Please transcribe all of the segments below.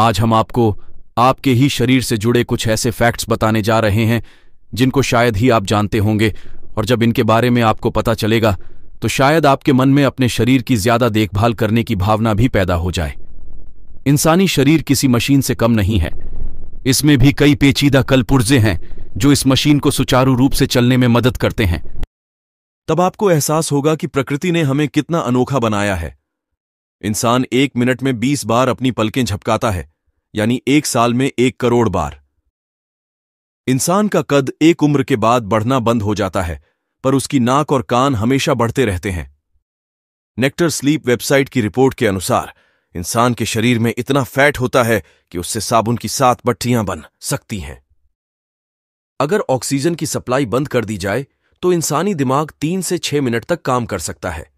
आज हम आपको आपके ही शरीर से जुड़े कुछ ऐसे फैक्ट्स बताने जा रहे हैं जिनको शायद ही आप जानते होंगे और जब इनके बारे में आपको पता चलेगा तो शायद आपके मन में अपने शरीर की ज्यादा देखभाल करने की भावना भी पैदा हो जाए इंसानी शरीर किसी मशीन से कम नहीं है इसमें भी कई पेचीदा कलपुर्जे हैं जो इस मशीन को सुचारू रूप से चलने में मदद करते हैं तब आपको एहसास होगा कि प्रकृति ने हमें कितना अनोखा बनाया है इंसान एक मिनट में बीस बार अपनी पलकें झपकाता है यानी एक साल में एक करोड़ बार इंसान का कद एक उम्र के बाद बढ़ना बंद हो जाता है पर उसकी नाक और कान हमेशा बढ़ते रहते हैं नेक्टर स्लीप वेबसाइट की रिपोर्ट के अनुसार इंसान के शरीर में इतना फैट होता है कि उससे साबुन की सात बट्टियां बन सकती हैं अगर ऑक्सीजन की सप्लाई बंद कर दी जाए तो इंसानी दिमाग तीन से छह मिनट तक काम कर सकता है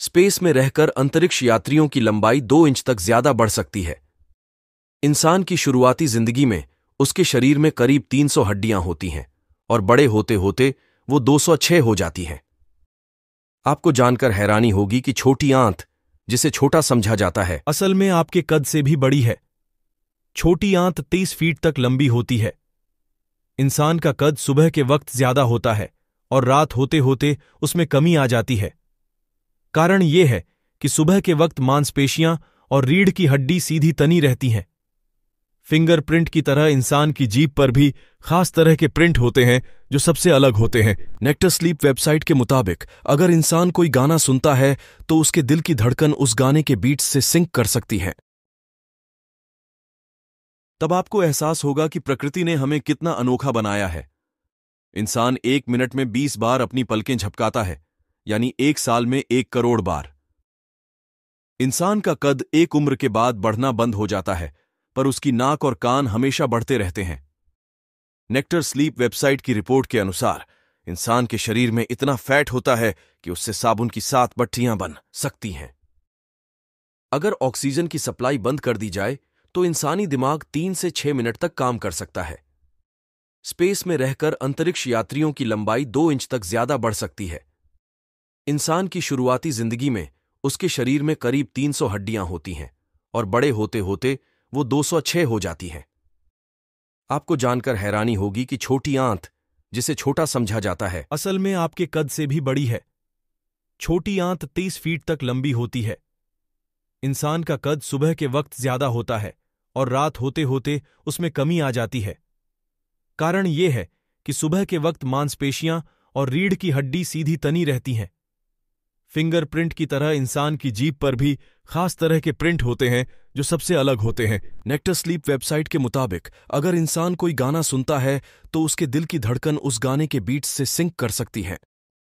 स्पेस में रहकर अंतरिक्ष यात्रियों की लंबाई दो इंच तक ज्यादा बढ़ सकती है इंसान की शुरुआती जिंदगी में उसके शरीर में करीब 300 हड्डियां होती हैं और बड़े होते होते वो 206 हो जाती हैं आपको जानकर हैरानी होगी कि छोटी आंत जिसे छोटा समझा जाता है असल में आपके कद से भी बड़ी है छोटी आंत 30 फीट तक लंबी होती है इंसान का कद सुबह के वक्त ज्यादा होता है और रात होते होते उसमें कमी आ जाती है कारण ये है कि सुबह के वक्त मांसपेशियां और रीढ़ की हड्डी सीधी तनी रहती हैं फिंगरप्रिंट की तरह इंसान की जीप पर भी खास तरह के प्रिंट होते हैं जो सबसे अलग होते हैं नेक्टर स्लीप वेबसाइट के मुताबिक अगर इंसान कोई गाना सुनता है तो उसके दिल की धड़कन उस गाने के बीट से सिंक कर सकती है तब आपको एहसास होगा कि प्रकृति ने हमें कितना अनोखा बनाया है इंसान एक मिनट में बीस बार अपनी पलकें झपकाता है यानी एक साल में एक करोड़ बार इंसान का कद एक उम्र के बाद बढ़ना बंद हो जाता है पर उसकी नाक और कान हमेशा बढ़ते रहते हैं नेक्टर स्लीप वेबसाइट की रिपोर्ट के अनुसार इंसान के शरीर में इतना फैट होता है कि उससे साबुन की सात बट्टियां बन सकती हैं अगर ऑक्सीजन की सप्लाई बंद कर दी जाए तो इंसानी दिमाग तीन से छह मिनट तक काम कर सकता है स्पेस में रहकर अंतरिक्ष यात्रियों की लंबाई दो इंच तक ज्यादा बढ़ सकती है इंसान की शुरुआती जिंदगी में उसके शरीर में करीब 300 हड्डियां होती हैं और बड़े होते होते वो 206 हो जाती हैं आपको जानकर हैरानी होगी कि छोटी आंत जिसे छोटा समझा जाता है असल में आपके कद से भी बड़ी है छोटी आंत 30 फीट तक लंबी होती है इंसान का कद सुबह के वक्त ज्यादा होता है और रात होते होते उसमें कमी आ जाती है कारण ये है कि सुबह के वक्त मांसपेशियां और रीढ़ की हड्डी सीधी तनी रहती हैं फिंगरप्रिंट की तरह इंसान की जीप पर भी खास तरह के प्रिंट होते हैं जो सबसे अलग होते हैं नेक्टर स्लीप वेबसाइट के मुताबिक अगर इंसान कोई गाना सुनता है तो उसके दिल की धड़कन उस गाने के बीट्स से सिंक कर सकती है